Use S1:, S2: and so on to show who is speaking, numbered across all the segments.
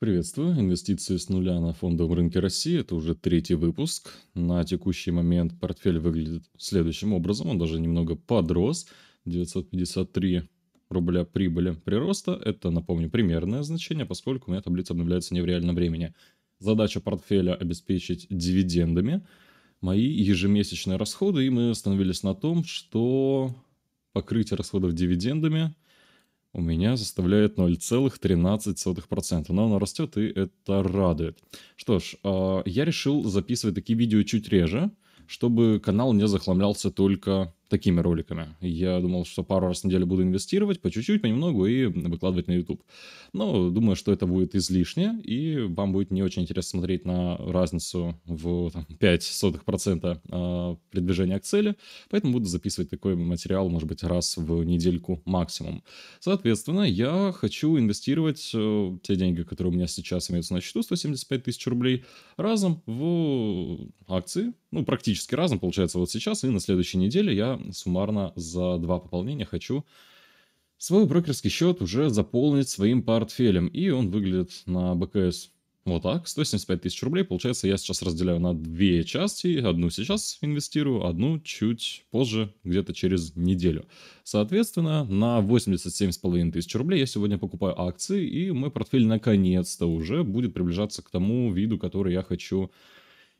S1: Приветствую. Инвестиции с нуля на фондовом рынке России. Это уже третий выпуск. На текущий момент портфель выглядит следующим образом. Он даже немного подрос. 953 рубля прибыли прироста. Это, напомню, примерное значение, поскольку у меня таблица обновляется не в реальном времени. Задача портфеля – обеспечить дивидендами мои ежемесячные расходы. И мы остановились на том, что покрытие расходов дивидендами – у меня составляет 0,13%. Но она растет, и это радует. Что ж, а, я решил записывать такие видео чуть реже, чтобы канал не захламлялся только такими роликами. Я думал, что пару раз в неделю буду инвестировать по чуть-чуть, понемногу и выкладывать на YouTube. Но думаю, что это будет излишне, и вам будет не очень интересно смотреть на разницу в там, 0,05% при движении к цели, поэтому буду записывать такой материал, может быть, раз в недельку максимум. Соответственно, я хочу инвестировать э, те деньги, которые у меня сейчас имеются на счету, 175 тысяч рублей, разом в акции, ну, практически разом, получается, вот сейчас, и на следующей неделе я суммарно за два пополнения хочу свой брокерский счет уже заполнить своим портфелем. И он выглядит на БКС вот так, 175 тысяч рублей. Получается, я сейчас разделяю на две части. Одну сейчас инвестирую, одну чуть позже, где-то через неделю. Соответственно, на 87,5 тысяч рублей я сегодня покупаю акции, и мой портфель наконец-то уже будет приближаться к тому виду, который я хочу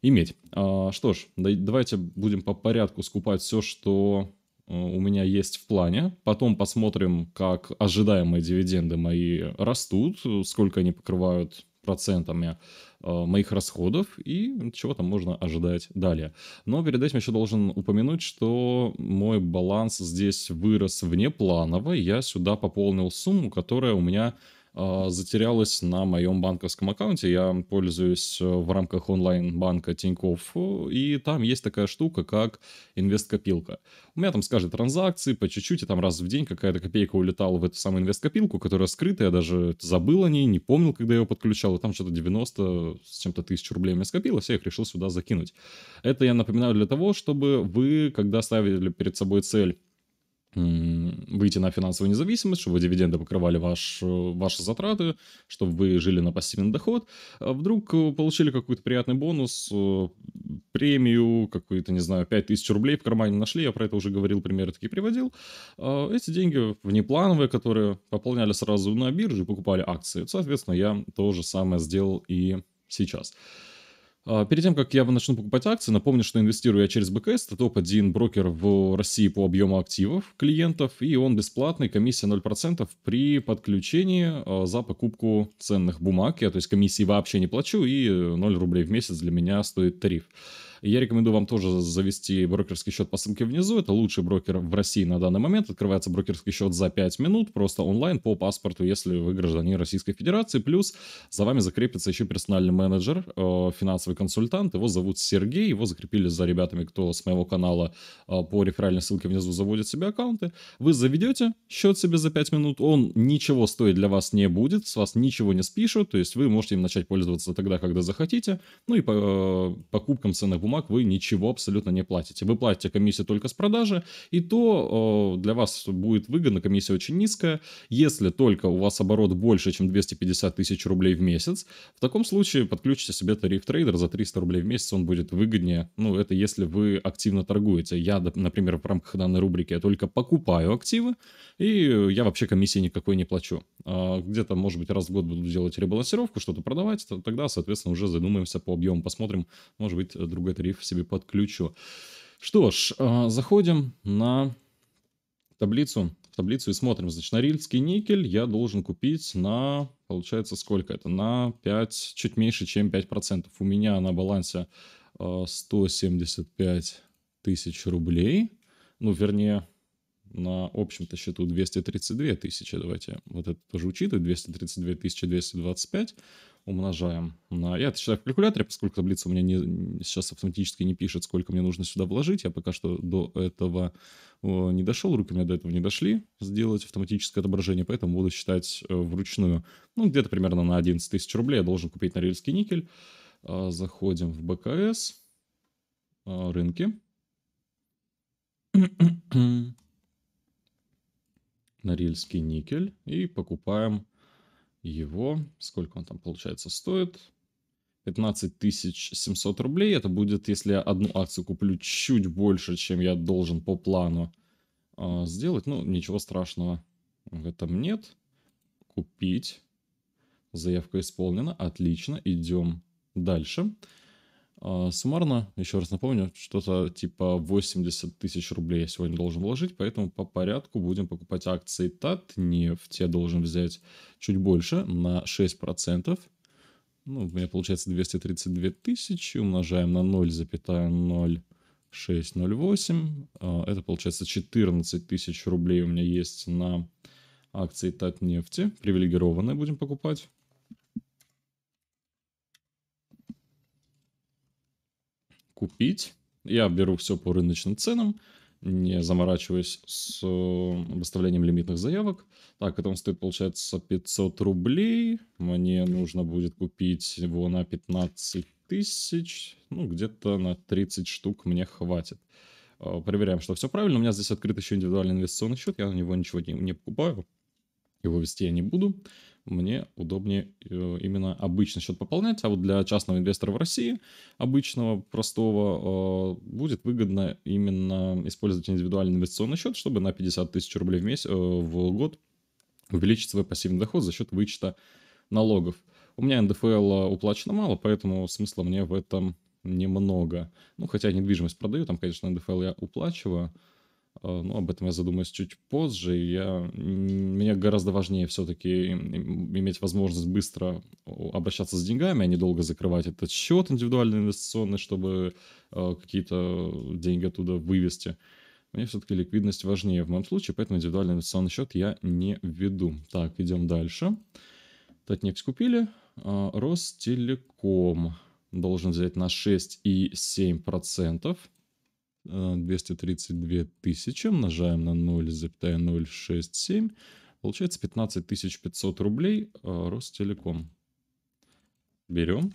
S1: иметь. А, что ж, давайте будем по порядку скупать все, что э, у меня есть в плане. Потом посмотрим, как ожидаемые дивиденды мои растут, сколько они покрывают процентами э, моих расходов и чего там можно ожидать далее. Но перед этим еще должен упомянуть, что мой баланс здесь вырос внепланово. Я сюда пополнил сумму, которая у меня а, затерялась на моем банковском аккаунте. Я пользуюсь э, в рамках онлайн-банка Тинькофф, э, и там есть такая штука, как инвесткопилка. У меня там с каждой транзакции по чуть-чуть, и там раз в день какая-то копейка улетала в эту самую инвесткопилку, которая скрыта. Я даже забыл о ней, не помнил, когда я ее подключал, и там что-то 90 с чем-то тысяч рублей у меня скопилось, я их решил сюда закинуть. Это я напоминаю для того, чтобы вы, когда ставили перед собой цель выйти на финансовую независимость, чтобы дивиденды покрывали ваш, э, ваши затраты, чтобы вы жили на пассивный доход, а вдруг э, получили какой-то приятный бонус, э, премию, какую-то, не знаю, 5000 рублей в кармане нашли, я про это уже говорил, примеры такие приводил. А эти деньги внеплановые, которые пополняли сразу на бирже, покупали акции. Соответственно, я то же самое сделал и Сейчас. А, перед тем, как я начну покупать акции, напомню, что инвестирую я через БКС, это топ-1 брокер в России по объему активов клиентов, и он бесплатный, комиссия 0% при подключении а, за покупку ценных бумаг. Я, то есть комиссии вообще не плачу, и 0 рублей в месяц для меня стоит тариф. Я рекомендую вам тоже завести брокерский счет по ссылке внизу. Это лучший брокер в России на данный момент. Открывается брокерский счет за 5 минут, просто онлайн по паспорту, если вы гражданин Российской Федерации. Плюс за вами закрепится еще персональный менеджер, э, финансовый консультант. Его зовут Сергей. Его закрепили за ребятами, кто с моего канала э, по реферальной ссылке внизу заводит себе аккаунты. Вы заведете счет себе за 5 минут. Он ничего стоит для вас не будет. С вас ничего не спишут. То есть вы можете им начать пользоваться тогда, когда захотите. Ну и по э, покупкам ценных бумаг бумаг вы ничего абсолютно не платите. Вы платите комиссию только с продажи, и то для вас будет выгодно, комиссия очень низкая. Если только у вас оборот больше, чем 250 тысяч рублей в месяц, в таком случае подключите себе тариф трейдер за 300 рублей в месяц, он будет выгоднее. Ну, это если вы активно торгуете. Я, например, в рамках данной рубрики я только покупаю активы, и я вообще комиссии никакой не плачу. А, где-то, может быть, раз в год буду делать ребалансировку, что-то продавать, то тогда, соответственно, уже задумаемся по объему, посмотрим, может быть, другой тариф себе подключу. Что ж, а, заходим на таблицу, в таблицу и смотрим. Значит, норильский никель я должен купить на, получается, сколько это? На 5, чуть меньше, чем 5%. У меня на балансе 175 а, тысяч рублей. Ну, вернее, на общем-то счету 232 тысячи. Давайте вот это тоже учитывать. 232 225 умножаем на... Я это считаю в калькуляторе, поскольку таблица у меня не, сейчас автоматически не пишет, сколько мне нужно сюда вложить. Я пока что до этого не дошел, руки у меня до этого не дошли сделать автоматическое отображение, поэтому буду считать э, вручную. Ну, где-то примерно на 11 тысяч рублей я должен купить норильский никель. А, заходим в БКС, а, рынки норильский никель и покупаем его. Сколько он там, получается, стоит? 15 700 рублей. Это будет, если я одну акцию куплю чуть больше, чем я должен по плану э, сделать. Ну, ничего страшного в этом нет. Купить. Заявка исполнена. Отлично. Идем дальше. Дальше. А, суммарно, еще раз напомню, что-то типа 80 тысяч рублей я сегодня должен вложить, поэтому по порядку будем покупать акции ТАТ. Нефть я должен взять чуть больше, на 6%. Ну, у меня получается 232 тысячи, умножаем на 0,0608. А, это получается 14 тысяч рублей у меня есть на акции ТАТ нефти. Привилегированные будем покупать. купить. Я беру все по рыночным ценам, не заморачиваясь с э, выставлением лимитных заявок. Так, это он стоит, получается, 500 рублей. Мне нужно будет купить его на 15 тысяч. Ну, где-то на 30 штук мне хватит. Э, проверяем, что все правильно. У меня здесь открыт еще индивидуальный инвестиционный счет. Я на него ничего не, не покупаю. Его вести я не буду мне удобнее э, именно обычный счет пополнять, а вот для частного инвестора в России, обычного, простого, э, будет выгодно именно использовать индивидуальный инвестиционный счет, чтобы на 50 тысяч рублей в, месяц, э, в год увеличить свой пассивный доход за счет вычета налогов. У меня НДФЛ уплачено мало, поэтому смысла мне в этом немного. Ну, хотя недвижимость продаю, там, конечно, НДФЛ я уплачиваю, Э, но ну, об этом я задумаюсь чуть позже. Я, мне гораздо важнее все-таки иметь возможность быстро обращаться с деньгами, а не долго закрывать этот счет индивидуальный инвестиционный, чтобы э, какие-то деньги оттуда вывести. Мне все-таки ликвидность важнее в моем случае, поэтому индивидуальный инвестиционный счет я не веду. Так, идем дальше. Татнефть купили. А, Ростелеком должен взять на 6,7%. 232 э, тысячи умножаем на 0,067, получается 15 500 рублей э, Ростелеком. Берем.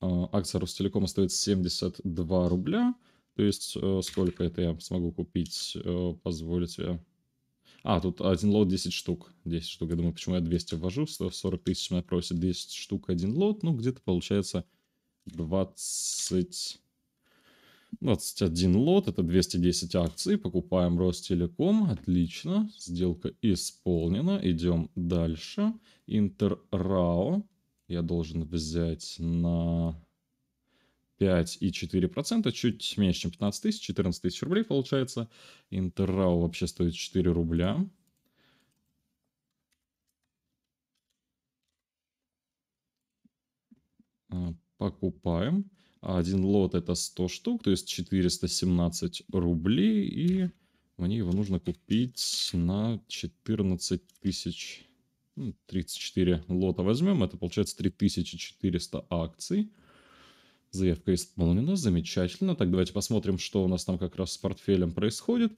S1: Э, акция ростелеком остается 72 рубля. То есть сколько это я смогу купить, позволить себе а, тут один лот 10 штук. 10 штук. Я думаю, почему я 200 ввожу. 40 тысяч меня просит 10 штук, один лот. Ну, где-то получается 20... 21 лот, это 210 акций, покупаем Ростелеком, отлично, сделка исполнена, идем дальше, Интеррао, я должен взять на и процента чуть меньше, чем 15 тысяч, 14 тысяч рублей получается. Интеррау вообще стоит 4 рубля. А, покупаем. Один лот это 100 штук, то есть 417 рублей. И мне его нужно купить на 14 тысяч. 34 ну, лота возьмем, это получается 3400 акций. Заявка исполнена, замечательно. Так, давайте посмотрим, что у нас там как раз с портфелем происходит.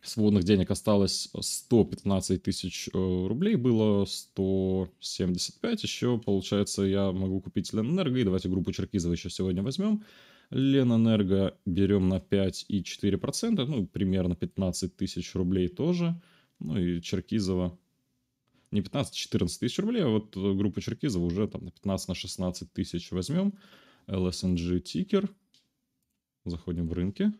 S1: Свободных денег осталось 115 тысяч э, рублей, было 175. Еще, получается, я могу купить Ленэнерго. И давайте группу Черкизова еще сегодня возьмем. Ленэнерго берем на 5,4%, ну, примерно 15 тысяч рублей тоже. Ну и Черкизова не 15-14 тысяч рублей, а вот э, группа Черкизова уже там на 15-16 на тысяч возьмем. LSNG тикер. Заходим в рынки.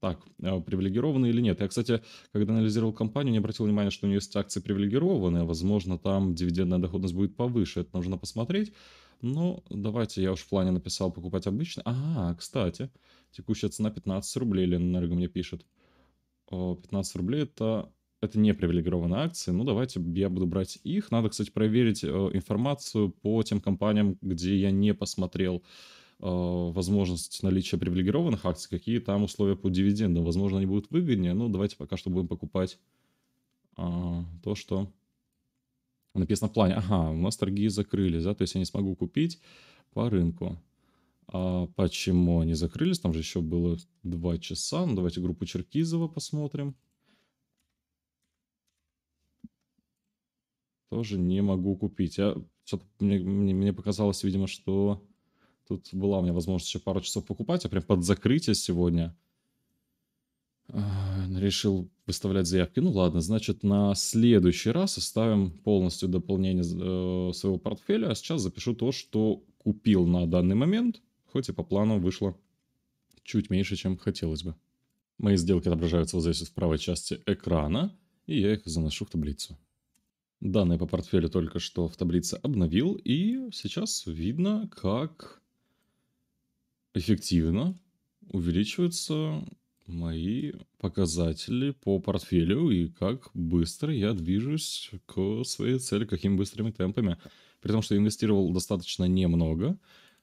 S1: Так, а привилегированные или нет. Я, кстати, когда анализировал компанию, не обратил внимания, что у нее есть акции привилегированные. Возможно, там дивидендная доходность будет повыше. Это нужно посмотреть. Ну, давайте я уж в плане написал покупать обычно. Ага, кстати, текущая цена 15 рублей, Ленэнерго мне пишет. О, 15 рублей это, это не привилегированные акции. Ну, давайте я буду брать их. Надо, кстати, проверить э, информацию по тем компаниям, где я не посмотрел э, возможность наличия привилегированных акций, какие там условия по дивидендам. Возможно, они будут выгоднее, но давайте пока что будем покупать а, то, что написано в плане, ага, у нас торги закрылись, да, то есть я не смогу купить по рынку. А почему они закрылись? Там же еще было 2 часа. Ну, давайте группу Черкизова посмотрим. Тоже не могу купить. Я, мне, мне, мне показалось, видимо, что тут была у меня возможность еще пару часов покупать, а прям под закрытие сегодня. А, решил выставлять заявки. Ну ладно, значит, на следующий раз оставим полностью дополнение э, своего портфеля, а сейчас запишу то, что купил на данный момент, хоть и по плану вышло чуть меньше, чем хотелось бы. Мои сделки отображаются вот здесь в правой части экрана, и я их заношу в таблицу. Данные по портфелю только что в таблице обновил, и сейчас видно, как эффективно увеличивается мои показатели по портфелю и как быстро я движусь к своей цели, какими быстрыми темпами. При том, что я инвестировал достаточно немного,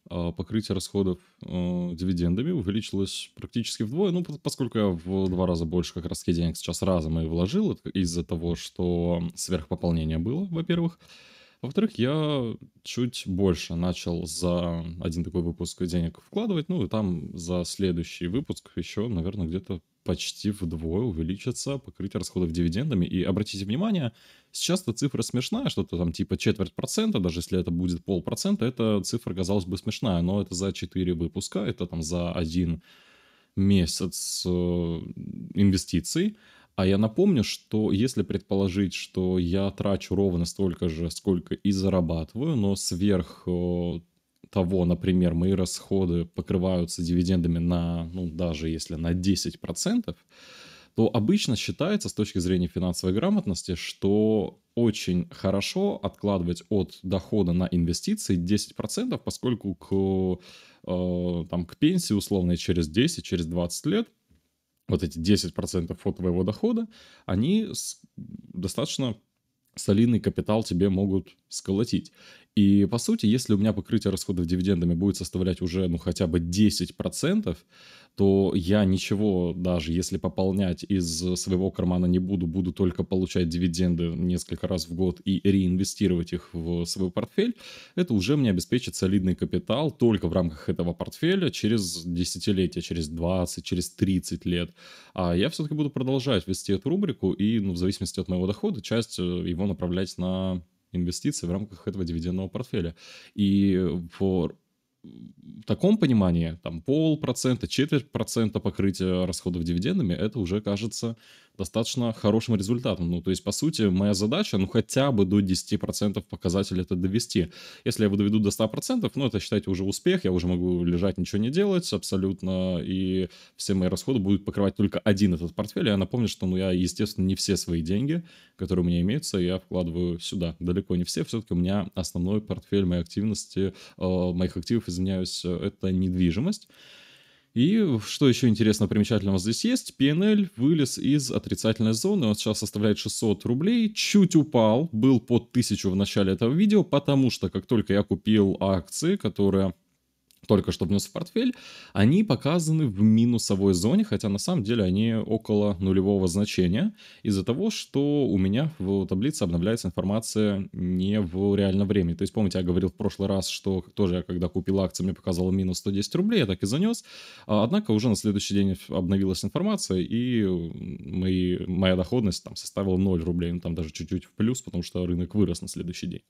S1: а покрытие расходов э, дивидендами увеличилось практически вдвое, ну, поскольку я в два раза больше как раз денег сейчас разом и вложил из-за того, что сверхпополнение было, во-первых. Во-вторых, я чуть больше начал за один такой выпуск денег вкладывать. Ну, и там за следующий выпуск еще, наверное, где-то почти вдвое увеличится покрытие расходов дивидендами. И обратите внимание, сейчас эта цифра смешная, что-то там типа четверть процента, даже если это будет полпроцента, эта цифра казалось бы смешная, но это за 4 выпуска, это там за один месяц э, инвестиций. А я напомню, что если предположить, что я трачу ровно столько же, сколько и зарабатываю, но сверх э, того, например, мои расходы покрываются дивидендами на, ну, даже если на 10%, то обычно считается с точки зрения финансовой грамотности, что очень хорошо откладывать от дохода на инвестиции 10%, поскольку к, э, там, к пенсии условно через 10, через 20 лет – вот эти 10% от твоего дохода, они достаточно солидный капитал тебе могут сколотить. И, по сути, если у меня покрытие расходов дивидендами будет составлять уже, ну, хотя бы 10%, то я ничего даже, если пополнять из своего кармана не буду, буду только получать дивиденды несколько раз в год и реинвестировать их в свой портфель, это уже мне обеспечит солидный капитал только в рамках этого портфеля через десятилетия, через 20, через 30 лет. А я все-таки буду продолжать вести эту рубрику и, ну, в зависимости от моего дохода, часть э, его направлять на инвестиций в рамках этого дивидендного портфеля. И по в таком понимании там полпроцента, четверть процента покрытия расходов дивидендами, это уже кажется достаточно хорошим результатом. Ну, то есть, по сути, моя задача, ну, хотя бы до 10% показателя это довести. Если я его доведу до 100%, ну, это, считайте, уже успех, я уже могу лежать, ничего не делать абсолютно, и все мои расходы будут покрывать только один этот портфель. Я напомню, что, ну, я, естественно, не все свои деньги, которые у меня имеются, я вкладываю сюда. Далеко не все, все-таки у меня основной портфель моей активности, э, моих активов, извиняюсь, э, это недвижимость. И что еще интересно примечательного здесь есть, PNL вылез из отрицательной зоны, он сейчас составляет 600 рублей, чуть упал, был под 1000 в начале этого видео, потому что как только я купил акции, которые только что внес в портфель, они показаны в минусовой зоне, хотя на самом деле они около нулевого значения, из-за того, что у меня в таблице обновляется информация не в реальном времени. То есть, помните, я говорил в прошлый раз, что тоже я когда купил акции, мне показало минус 110 рублей, я так и занес. А, однако уже на следующий день обновилась информация, и мои, моя доходность там составила 0 рублей, ну там даже чуть-чуть в плюс, потому что рынок вырос на следующий день.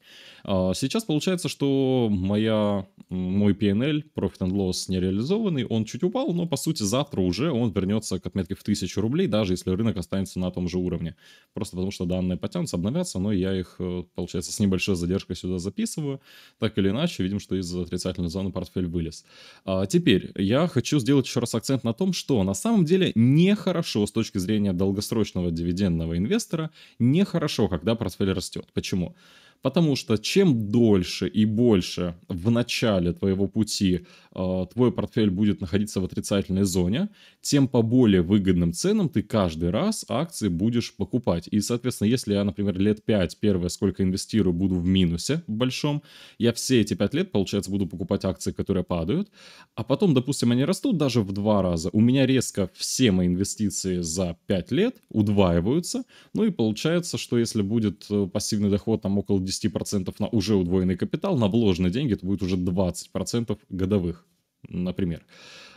S1: А, сейчас получается, что моя, мой PNL модель, профит and loss нереализованный, он чуть упал, но по сути завтра уже он вернется к отметке в 1000 рублей, даже если рынок останется на том же уровне. Просто потому что данные потянутся, обновятся, но я их, э, получается, с небольшой задержкой сюда записываю. Так или иначе, видим, что из отрицательной зоны портфель вылез. А теперь я хочу сделать еще раз акцент на том, что на самом деле нехорошо с точки зрения долгосрочного дивидендного инвестора, нехорошо, когда портфель растет. Почему? Потому что чем дольше и больше в начале твоего пути э, твой портфель будет находиться в отрицательной зоне, тем по более выгодным ценам ты каждый раз акции будешь покупать. И, соответственно, если я, например, лет 5 первое, сколько инвестирую, буду в минусе большом, я все эти 5 лет, получается, буду покупать акции, которые падают, а потом, допустим, они растут даже в два раза. У меня резко все мои инвестиции за 5 лет удваиваются, ну и получается, что если будет э, пассивный доход там около 10% на уже удвоенный капитал, на вложенные деньги это будет уже 20% годовых, например.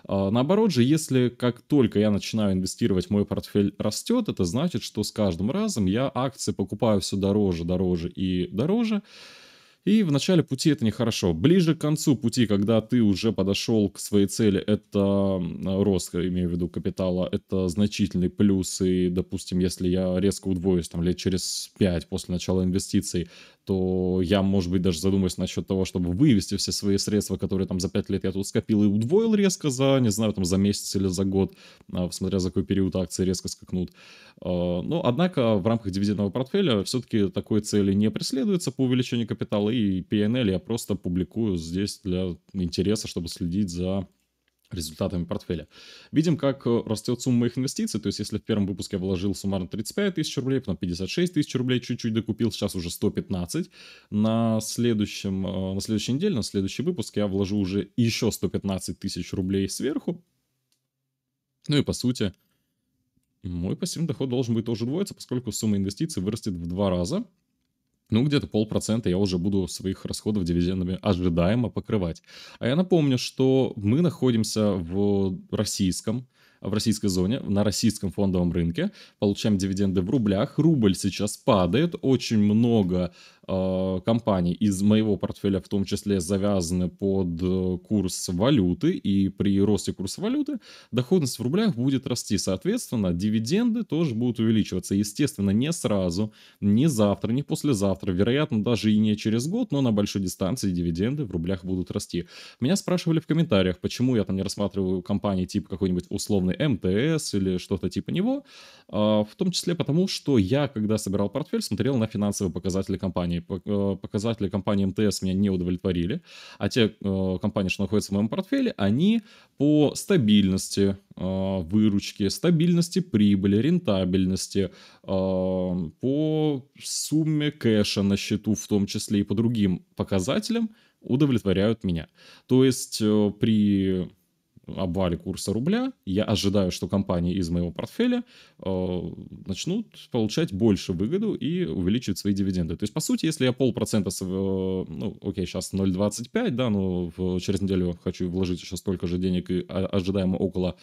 S1: А, наоборот же, если как только я начинаю инвестировать, мой портфель растет, это значит, что с каждым разом я акции покупаю все дороже, дороже и дороже. И в начале пути это нехорошо. Ближе к концу пути, когда ты уже подошел к своей цели, это рост, имею в виду капитала, это значительный плюс. И, допустим, если я резко удвоюсь там лет через 5 после начала инвестиций, то я, может быть, даже задумаюсь насчет того, чтобы вывести все свои средства, которые там за 5 лет я тут скопил и удвоил резко за, не знаю, там за месяц или за год, а, смотря за какой период акции резко скакнут. А, Но, ну, однако, в рамках дивидендного портфеля все-таки такой цели не преследуется по увеличению капитала, и PNL я просто публикую здесь для интереса, чтобы следить за результатами портфеля. Видим, как э, растет сумма моих инвестиций, то есть если в первом выпуске я вложил суммарно 35 тысяч рублей, потом 56 тысяч рублей чуть-чуть докупил, сейчас уже 115. На, следующем, э, на следующей неделе, на следующий выпуск я вложу уже еще 115 тысяч рублей сверху. Ну и по сути, мой пассивный доход должен быть тоже удвоиться, поскольку сумма инвестиций вырастет в два раза ну, где-то полпроцента я уже буду своих расходов дивидендами ожидаемо покрывать. А я напомню, что мы находимся в российском в российской зоне, на российском фондовом рынке, получаем дивиденды в рублях, рубль сейчас падает, очень много э, компаний из моего портфеля в том числе завязаны под э, курс валюты, и при росте курса валюты доходность в рублях будет расти, соответственно, дивиденды тоже будут увеличиваться, естественно, не сразу, не завтра, не послезавтра, вероятно, даже и не через год, но на большой дистанции дивиденды в рублях будут расти. Меня спрашивали в комментариях, почему я там не рассматриваю компании типа какой-нибудь условный МТС или что-то типа него, а, в том числе потому, что я, когда собирал портфель, смотрел на финансовые показатели компании. Э, показатели компании МТС меня не удовлетворили, а те э, компании, что находятся в моем портфеле, они по стабильности а, выручки, стабильности прибыли, рентабельности, а, по сумме кэша на счету, в том числе и по другим показателям, удовлетворяют меня. То есть э, при обвале курса рубля, я ожидаю, что компании из моего портфеля э, начнут получать больше выгоду и увеличивать свои дивиденды. То есть, по сути, если я полпроцента, э, ну, окей, сейчас 0,25, да, но в, через неделю хочу вложить еще столько же денег и ожидаемо около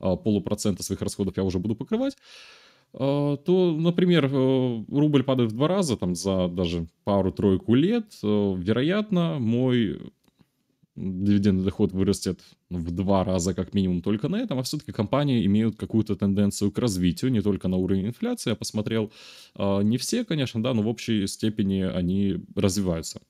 S1: э, полупроцента своих расходов я уже буду покрывать, э, то, например, э, рубль падает в два раза, там, за даже пару-тройку лет, э, вероятно, мой дивидендный доход вырастет в два раза как минимум только на этом, а все-таки компании имеют какую-то тенденцию к развитию, не только на уровень инфляции, я посмотрел, а, не все, конечно, да, но в общей степени они развиваются.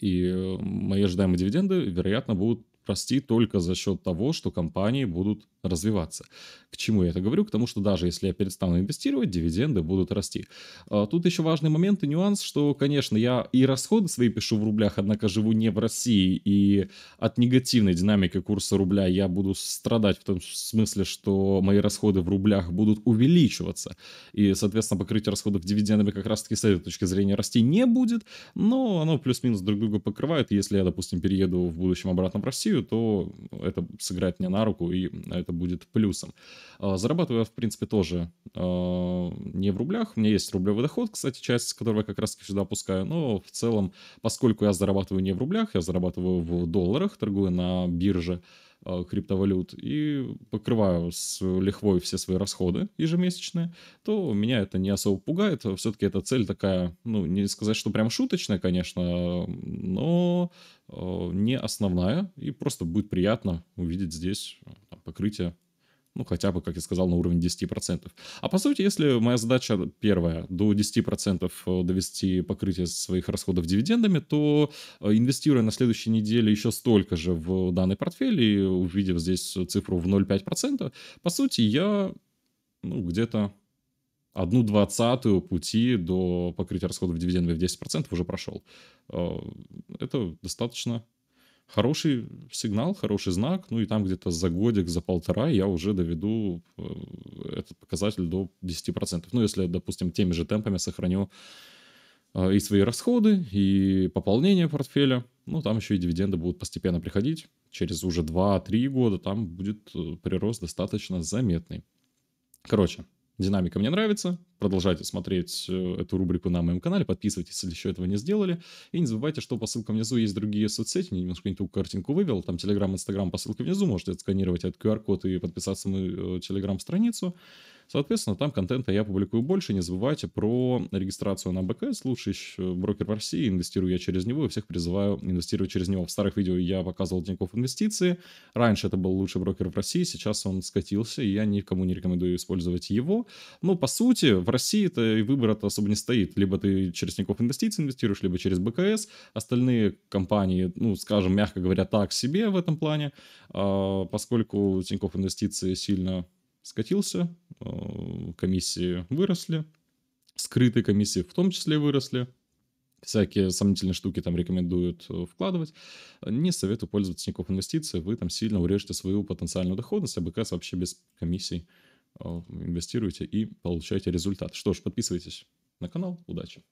S1: И э, мои ожидаемые дивиденды, вероятно, будут расти только за счет того, что компании будут развиваться. К чему я это говорю? К тому, что даже если я перестану инвестировать, дивиденды будут расти. А, тут еще важный момент и нюанс, что, конечно, я и расходы свои пишу в рублях, однако живу не в России, и от негативной динамики курса рубля я буду страдать в том смысле, что мои расходы в рублях будут увеличиваться, и, соответственно, покрытие расходов дивидендами как раз-таки с этой точки зрения расти не будет, но оно плюс-минус друг друга покрывает, если я, допустим, перееду в будущем обратно в Россию, то это сыграет мне на руку, и это будет плюсом. А, зарабатываю я, в принципе, тоже а, не в рублях. У меня есть рублевый доход, кстати, часть, которую я как раз сюда опускаю. Но в целом, поскольку я зарабатываю не в рублях, я зарабатываю в долларах, торгую на бирже а, криптовалют и покрываю с лихвой все свои расходы ежемесячные, то меня это не особо пугает. Все-таки эта цель такая, ну, не сказать, что прям шуточная, конечно, но не основная. И просто будет приятно увидеть здесь покрытия, ну, хотя бы, как я сказал, на уровне 10%. А по сути, если моя задача первая, до 10% э, довести покрытие своих расходов дивидендами, то э, инвестируя на следующей неделе еще столько же в данный портфель и увидев здесь цифру в 0,5%, по сути, я ну, где-то одну двадцатую пути до покрытия расходов дивидендами в 10% уже прошел. Э, это достаточно хороший сигнал, хороший знак, ну и там где-то за годик, за полтора я уже доведу э, этот показатель до 10%. Ну, если, допустим, теми же темпами сохраню э, и свои расходы, и пополнение портфеля, ну, там еще и дивиденды будут постепенно приходить. Через уже 2-3 года там будет э, прирост достаточно заметный. Короче, Динамика мне нравится. Продолжайте смотреть э, эту рубрику на моем канале. Подписывайтесь, если еще этого не сделали. И не забывайте, что по ссылкам внизу есть другие соцсети. Я немножко не ту картинку вывел. Там Telegram, Instagram по ссылке внизу. Можете отсканировать этот QR-код и подписаться на мою э, Telegram-страницу. Соответственно, там контента я публикую больше. Не забывайте про регистрацию на БКС. Лучший э, брокер в России. Инвестирую я через него и всех призываю инвестировать через него. В старых видео я показывал Тинькофф инвестиции. Раньше это был лучший брокер в России. Сейчас он скатился, и я никому не рекомендую использовать его. Но, по сути, в России это и выбора это особо не стоит. Либо ты через Тинькофф инвестиции инвестируешь, либо через БКС. Остальные компании, ну, скажем, мягко говоря, так себе в этом плане, а, поскольку Тинькофф инвестиции сильно скатился, э, комиссии выросли, скрытые комиссии в том числе выросли, всякие сомнительные штуки там рекомендуют э, вкладывать. Не советую пользоваться никакой инвестиций, вы там сильно урежете свою потенциальную доходность, а БКС вообще без комиссий э, инвестируйте и получайте результат. Что ж, подписывайтесь на канал, удачи!